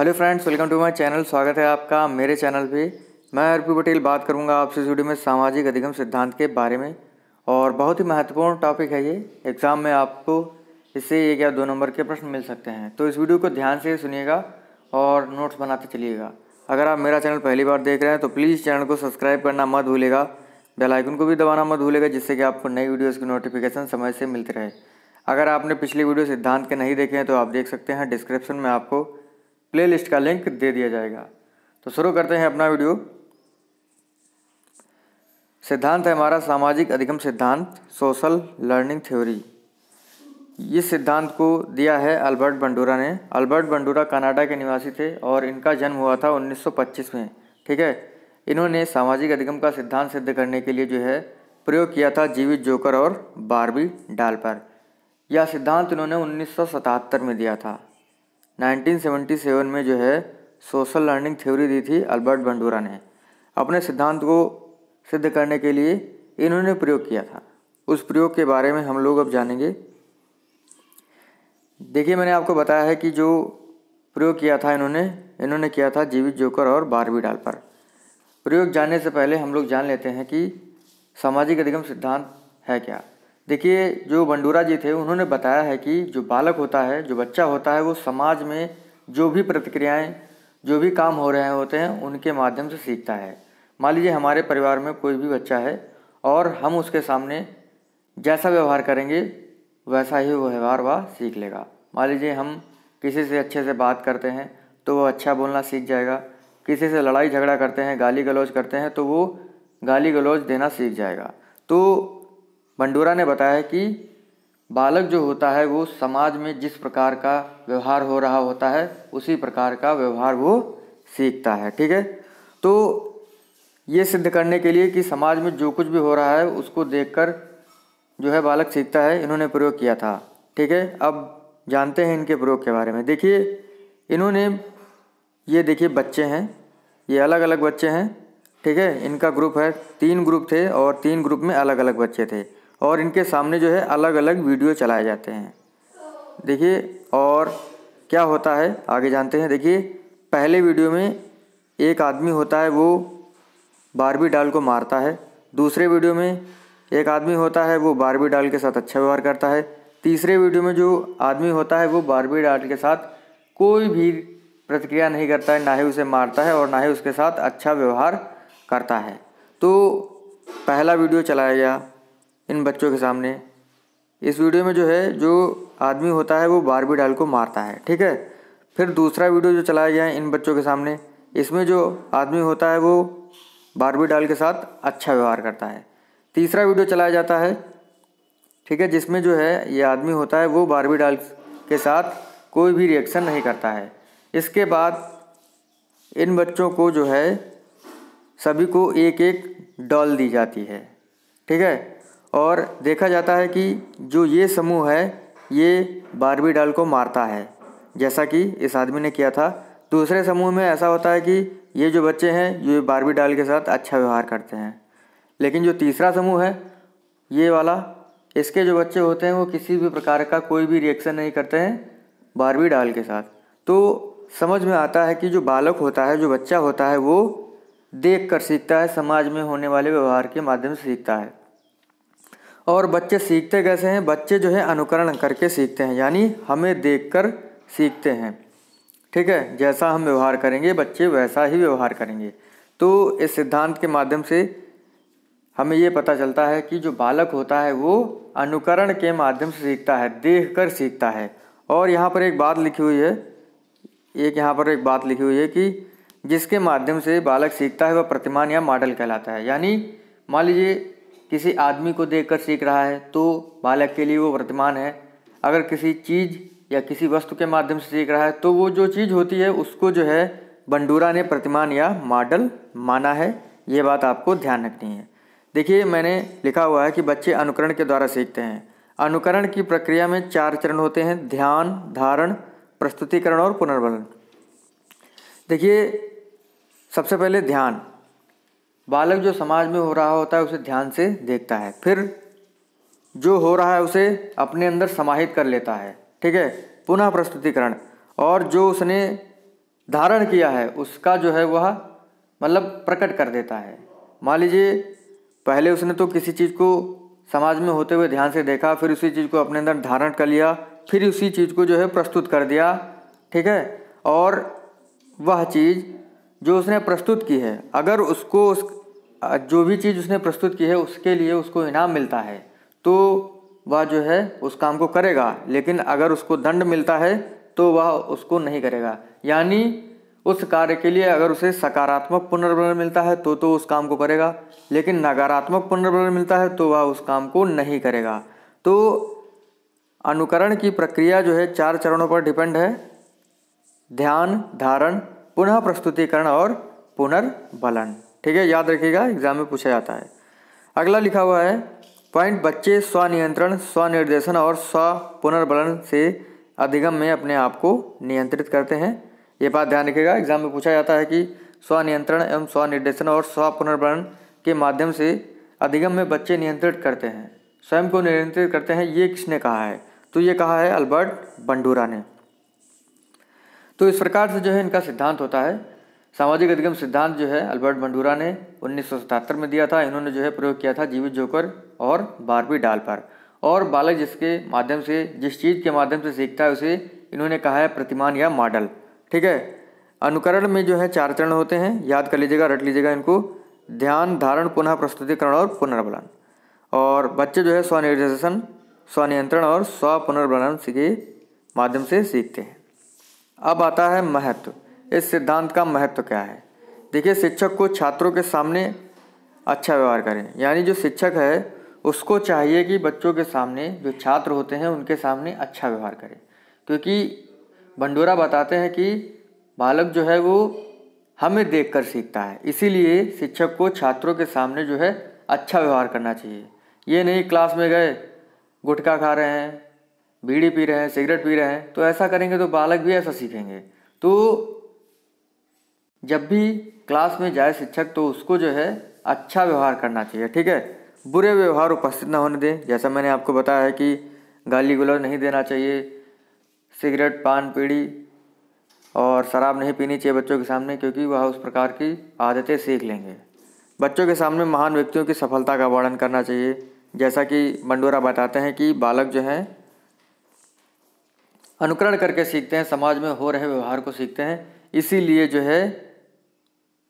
hello friends welcome to my channel स्वागत है आपका मेरे चैनल पे मैं अर्पी पटेल बात करूंगा आपसे जुड़ी में सामाजिक अधिगम सिद्धांत के बारे में और बहुत ही महत्वपूर्ण टॉपिक है ये एग्ज़ाम में आपको इससे एक या दो नंबर के प्रश्न मिल सकते हैं तो इस वीडियो को ध्यान से सुनिएगा और नोट्स बनाते चलिएगा अगर आप मेरा चैनल पहली बार देख रहे हैं तो प्लीज़ चैनल को सब्सक्राइब करना मत भूलेगा बेलाइकन को भी दबाना मत भूलेगा जिससे कि आपको नई वीडियोज़ की नोटिफिकेशन समय से मिलती रहे अगर आपने पिछली वीडियो सिद्धांत के नहीं देखे हैं तो आप देख सकते हैं डिस्क्रिप्शन में आपको प्लेलिस्ट का लिंक दे दिया जाएगा तो शुरू करते हैं अपना वीडियो सिद्धांत है हमारा सामाजिक अधिगम सिद्धांत सोशल लर्निंग थ्योरी इस सिद्धांत को दिया है अल्बर्ट बंडूरा ने अल्बर्ट बंडूरा कनाडा के निवासी थे और इनका जन्म हुआ था 1925 में ठीक है इन्होंने सामाजिक अधिगम का सिद्धांत सिद्ध करने के लिए जो है प्रयोग किया था जीवित जोकर और बारबी डाल पर यह सिद्धांत इन्होंने उन्नीस में दिया था 1977 में जो है सोशल लर्निंग थ्योरी दी थी अल्बर्ट बंडूरा ने अपने सिद्धांत को सिद्ध करने के लिए इन्होंने प्रयोग किया था उस प्रयोग के बारे में हम लोग अब जानेंगे देखिए मैंने आपको बताया है कि जो प्रयोग किया था इन्होंने इन्होंने किया था जीवित जोकर और बारहवीं डाल पर प्रयोग जानने से पहले हम लोग जान लेते हैं कि सामाजिक अधिगम सिद्धांत है क्या देखिए जो बंडूरा जी थे उन्होंने बताया है कि जो बालक होता है जो बच्चा होता है वो समाज में जो भी प्रतिक्रियाएं जो भी काम हो रहे होते हैं उनके माध्यम से सीखता है मान लीजिए हमारे परिवार में कोई भी बच्चा है और हम उसके सामने जैसा व्यवहार करेंगे वैसा ही वो व्यवहार वह सीख लेगा मान लीजिए हम किसी से अच्छे से बात करते हैं तो वो अच्छा बोलना सीख जाएगा किसी से लड़ाई झगड़ा करते हैं गाली गलौज करते हैं तो वो गाली गलौज देना सीख जाएगा तो भंडूरा ने बताया कि बालक जो होता है वो समाज में जिस प्रकार का व्यवहार हो रहा होता है उसी प्रकार का व्यवहार वो सीखता है ठीक है तो ये सिद्ध करने के लिए कि समाज में जो कुछ भी हो रहा है उसको देखकर जो है बालक सीखता है इन्होंने प्रयोग किया था ठीक है अब जानते हैं इनके प्रयोग के बारे में देखिए इन्होंने ये देखिए बच्चे हैं ये अलग अलग बच्चे हैं ठीक है इनका ग्रुप है तीन ग्रुप थे और तीन ग्रुप में अलग अलग बच्चे थे और इनके सामने जो है अलग अलग वीडियो चलाए जाते हैं देखिए और क्या होता है आगे जानते हैं देखिए पहले वीडियो में एक आदमी होता है वो बारबी डाल को मारता है दूसरे वीडियो में एक आदमी होता है वो बारबी डाल के साथ अच्छा व्यवहार करता है तीसरे वीडियो में जो आदमी होता है वो बारबी डाल के साथ कोई भी प्रतिक्रिया नहीं करता है ना ही उसे मारता है और ना ही उसके साथ अच्छा व्यवहार करता है तो पहला वीडियो चलाया गया इन बच्चों के सामने इस वीडियो में जो है जो आदमी होता है वो बारबी डाल को मारता है ठीक है फिर दूसरा वीडियो जो चलाया गया है इन बच्चों के सामने इसमें जो आदमी होता है वो बारबी डाल के साथ अच्छा व्यवहार करता है तीसरा वीडियो चलाया जाता है ठीक है जिसमें जो है ये आदमी होता है वो बारबी डाल के साथ कोई भी रिएक्शन नहीं करता है इसके बाद इन बच्चों को जो है सभी को एक एक डॉल दी जाती है ठीक है और देखा जाता है कि जो ये समूह है ये बारबी डाल को मारता है जैसा कि इस आदमी ने किया था दूसरे समूह में ऐसा होता है कि ये जो बच्चे हैं ये बारबी डाल के साथ अच्छा व्यवहार करते हैं लेकिन जो तीसरा समूह है ये वाला इसके जो बच्चे होते हैं वो किसी भी प्रकार का कोई भी रिएक्शन नहीं करते हैं बारबी डाल के साथ तो समझ में आता है कि जो बालक होता है जो बच्चा होता है वो देख कर सीखता है समाज में होने वाले व्यवहार के माध्यम से सीखता है और बच्चे सीखते कैसे हैं बच्चे जो है अनुकरण करके सीखते हैं यानी हमें देखकर सीखते हैं ठीक है जैसा हम व्यवहार करेंगे बच्चे वैसा ही व्यवहार करेंगे तो इस सिद्धांत के माध्यम से हमें ये पता चलता है कि जो बालक होता है वो अनुकरण के माध्यम से सीखता है देख कर सीखता है और यहाँ पर एक बात लिखी हुई है एक यहाँ पर एक बात लिखी हुई है कि जिसके माध्यम से बालक सीखता है वह प्रतिमान या मॉडल कहलाता है यानी मान लीजिए किसी आदमी को देखकर सीख रहा है तो बालक के लिए वो वर्तमान है अगर किसी चीज़ या किसी वस्तु के माध्यम से सीख रहा है तो वो जो चीज़ होती है उसको जो है बंडूरा ने प्रतिमान या मॉडल माना है ये बात आपको ध्यान रखनी है देखिए मैंने लिखा हुआ है कि बच्चे अनुकरण के द्वारा सीखते हैं अनुकरण की प्रक्रिया में चार चरण होते हैं ध्यान धारण प्रस्तुतिकरण और पुनर्वलन देखिए सबसे पहले ध्यान बालक जो समाज में हो रहा होता है उसे ध्यान से देखता है फिर जो हो रहा है उसे अपने अंदर समाहित कर लेता है ठीक है पुनः प्रस्तुतिकरण और जो उसने धारण किया है उसका जो है वह मतलब प्रकट कर देता है मान लीजिए पहले उसने तो किसी चीज़ को समाज में होते हुए ध्यान से देखा फिर उसी चीज़ को अपने अंदर धारण कर लिया फिर उसी चीज़ को जो है प्रस्तुत कर दिया ठीक है और वह चीज़ जो उसने प्रस्तुत की है अगर उसको उस जो भी चीज़ उसने प्रस्तुत की है उसके लिए उसको इनाम मिलता है तो वह जो है उस काम को करेगा लेकिन अगर उसको दंड मिलता है तो वह उसको नहीं करेगा यानी उस कार्य के लिए अगर उसे सकारात्मक पुनर्वलन मिलता है तो तो उस काम को करेगा लेकिन नकारात्मक पुनर्वलन मिलता है तो वह उस काम को नहीं करेगा तो अनुकरण की प्रक्रिया जो है चार चरणों पर डिपेंड है ध्यान धारण पुनः प्रस्तुतिकरण और पुनर्बलन ठीक है याद रखिएगा एग्जाम में पूछा जाता है अगला लिखा हुआ है पॉइंट बच्चे स्वनियंत्रण स्वनिर्देशन और स्व पुनर्बलन से अधिगम में अपने आप को नियंत्रित करते हैं ये बात ध्यान रखिएगा एग्जाम में पूछा जाता है कि स्वनियंत्रण एवं स्वनिर्देशन और स्व पुनर्बलन के माध्यम से अधिगम में बच्चे नियंत्रित करते हैं स्वयं को नियंत्रित करते हैं ये किसने कहा है तो ये कहा है अल्बर्ट बंडूरा ने तो इस प्रकार से जो है इनका सिद्धांत होता है सामाजिक अधिगम सिद्धांत जो है अल्बर्ट मंडूरा ने उन्नीस में दिया था इन्होंने जो है प्रयोग किया था जीवित जोकर और बारबी डाल पर और बालक जिसके माध्यम से जिस चीज़ के माध्यम से सीखता है उसे इन्होंने कहा है प्रतिमान या मॉडल ठीक है अनुकरण में जो है चार चरण होते हैं याद कर लीजिएगा रट लीजिएगा इनको ध्यान धारण पुनः प्रस्तुतिकरण और पुनर्बलन और बच्चे जो है स्वनिर्देशन स्वनियंत्रण और पुनर्बलन के माध्यम से सीखते हैं अब आता है महत्व इस सिद्धांत का महत्व क्या है देखिए शिक्षक को छात्रों के सामने अच्छा व्यवहार करें यानी जो शिक्षक है उसको चाहिए कि बच्चों के सामने जो छात्र होते हैं उनके सामने अच्छा व्यवहार करें क्योंकि भंडोरा बताते हैं कि बालक जो है वो हमें देखकर सीखता है इसीलिए शिक्षक को छात्रों के सामने जो है अच्छा व्यवहार करना चाहिए ये नहीं क्लास में गए गुटखा खा रहे हैं बीड़ी पी रहे हैं सिगरेट पी रहे हैं तो ऐसा करेंगे तो बालक भी ऐसा सीखेंगे तो जब भी क्लास में जाए शिक्षक तो उसको जो है अच्छा व्यवहार करना चाहिए ठीक है बुरे व्यवहार उपस्थित ना होने दें जैसा मैंने आपको बताया है कि गाली गुलर नहीं देना चाहिए सिगरेट पान पीड़ी और शराब नहीं पीनी चाहिए बच्चों के सामने क्योंकि वह उस प्रकार की आदतें सीख लेंगे बच्चों के सामने महान व्यक्तियों की सफलता का वर्णन करना चाहिए जैसा कि मंडोरा बताते हैं कि बालक जो हैं अनुकरण करके सीखते हैं समाज में हो रहे व्यवहार को सीखते हैं इसीलिए जो है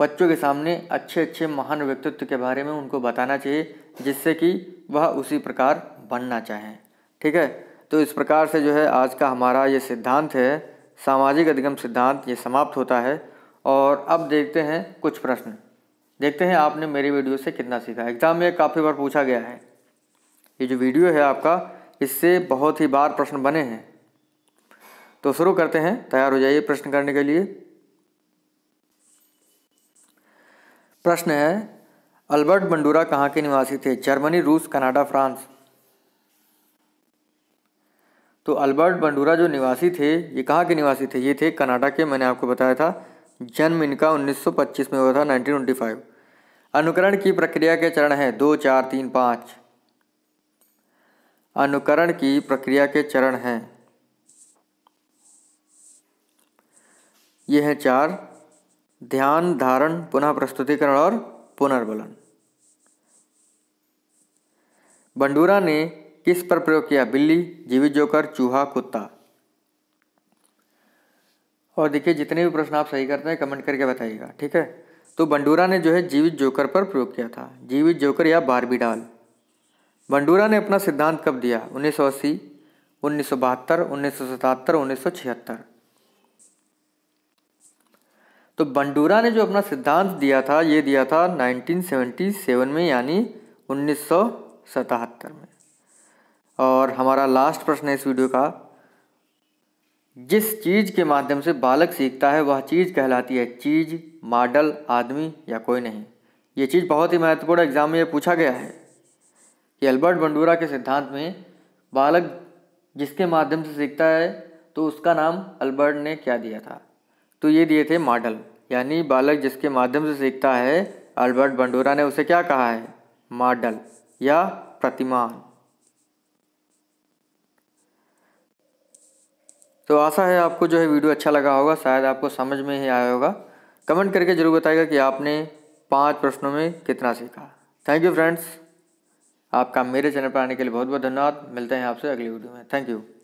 बच्चों के सामने अच्छे अच्छे महान व्यक्तित्व के बारे में उनको बताना चाहिए जिससे कि वह उसी प्रकार बनना चाहें ठीक है तो इस प्रकार से जो है आज का हमारा ये सिद्धांत है सामाजिक अधिगम सिद्धांत ये समाप्त होता है और अब देखते हैं कुछ प्रश्न देखते हैं आपने मेरी वीडियो से कितना सीखा एग्ज़ाम में काफ़ी बार पूछा गया है ये जो वीडियो है आपका इससे बहुत ही बार प्रश्न बने हैं तो शुरू करते हैं तैयार हो जाइए प्रश्न करने के लिए प्रश्न है अल्बर्ट बंडूरा कहाँ के निवासी थे जर्मनी रूस कनाडा फ्रांस तो अल्बर्ट बंडूरा जो निवासी थे ये कहाँ के निवासी थे ये थे कनाडा के मैंने आपको बताया था जन्म इनका 1925 में हुआ था 1925 अनुकरण की प्रक्रिया के चरण है दो चार तीन पाँच अनुकरण की प्रक्रिया के चरण हैं ये हैं चार ध्यान धारण पुनः प्रस्तुतिकरण और पुनर्बलन बंडूरा ने किस पर प्रयोग किया बिल्ली जीवित जोकर चूहा कुत्ता और देखिए जितने भी प्रश्न आप सही करते हैं कमेंट करके बताइएगा ठीक है तो बंडूरा ने जो है जीवित जोकर पर प्रयोग किया था जीवित जोकर या बारबी डाल बंडूरा ने अपना सिद्धांत कब दिया उन्नीस सौ अस्सी उन्नीस सौ बहत्तर उन्नीस सौ सतहत्तर उन्नीस सौ छिहत्तर तो बंडूरा ने जो अपना सिद्धांत दिया था ये दिया था 1977 में यानी उन्नीस में और हमारा लास्ट प्रश्न है इस वीडियो का जिस चीज़ के माध्यम से बालक सीखता है वह चीज़ कहलाती है चीज़ मॉडल आदमी या कोई नहीं ये चीज़ बहुत ही महत्वपूर्ण एग्जाम में यह पूछा गया है कि अल्बर्ट बंडूरा के सिद्धांत में बालक जिसके माध्यम से सीखता है तो उसका नाम अल्बर्ट ने क्या दिया था तो ये दिए थे मॉडल यानी बालक जिसके माध्यम से सीखता है अल्बर्ट बंडोरा ने उसे क्या कहा है मॉडल या प्रतिमान तो आशा है आपको जो है वीडियो अच्छा लगा होगा शायद आपको समझ में ही आया होगा कमेंट करके ज़रूर बताएगा कि आपने पांच प्रश्नों में कितना सीखा थैंक यू फ्रेंड्स आपका मेरे चैनल पर आने के लिए बहुत बहुत धन्यवाद मिलते हैं आपसे अगली वीडियो में थैंक यू